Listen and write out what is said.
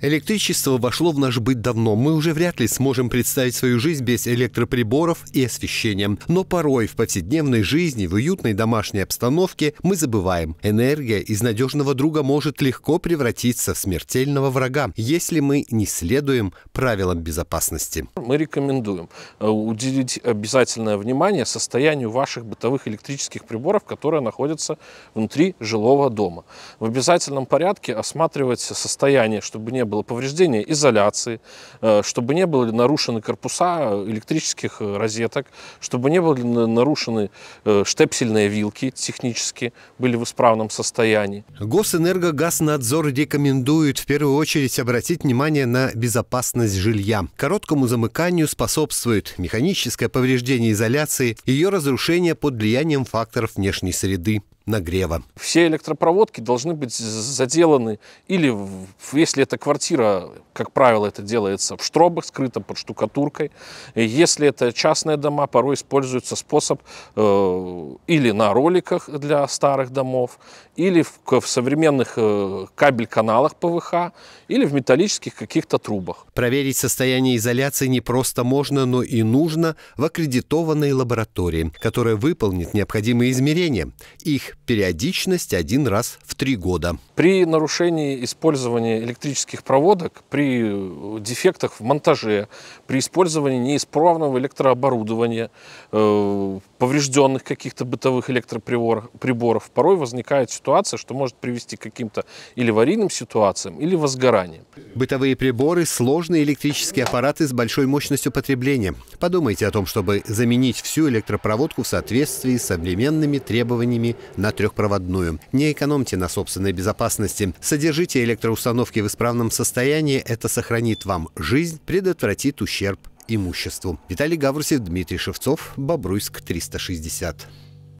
Электричество вошло в наш быт давно. Мы уже вряд ли сможем представить свою жизнь без электроприборов и освещения. Но порой в повседневной жизни, в уютной домашней обстановке мы забываем. Энергия из надежного друга может легко превратиться в смертельного врага, если мы не следуем правилам безопасности. Мы рекомендуем э, уделить обязательное внимание состоянию ваших бытовых электрических приборов, которые находятся внутри жилого дома. В обязательном порядке осматривать состояние, чтобы не было повреждения изоляции, э, чтобы не были нарушены корпуса электрических э, розеток, чтобы не были нарушены э, штепсельные вилки технически, были в исправном состоянии. Госэнергогазнадзор рекомендует в первую очередь обратить внимание на безопасность жилья. Короткому замыканию способствует механическое повреждение изоляции, ее разрушение под влиянием факторов внешней среды нагрева. Все электропроводки должны быть заделаны или, если это квартира, как правило, это делается в штробах, скрыто под штукатуркой. Если это частные дома, порой используется способ э, или на роликах для старых домов, или в, в современных э, кабель-каналах ПВХ, или в металлических каких-то трубах. Проверить состояние изоляции не просто можно, но и нужно в аккредитованной лаборатории, которая выполнит необходимые измерения. Их периодичность один раз в три года. При нарушении использования электрических проводок, при э, дефектах в монтаже, при использовании неисправного электрооборудования, э, поврежденных каких-то бытовых электроприборов, порой возникает ситуация, что может привести к каким-то или аварийным ситуациям, или возгораниям. Бытовые приборы, сложные электрические аппараты с большой мощностью потребления. Подумайте о том, чтобы заменить всю электропроводку в соответствии с современными требованиями на трехпроводную. Не экономьте на собственной безопасности. Содержите электроустановки в исправном состоянии. Это сохранит вам жизнь, предотвратит ущерб имуществу. Виталий Гаврусев, Дмитрий Шевцов, Бобруйск, 360.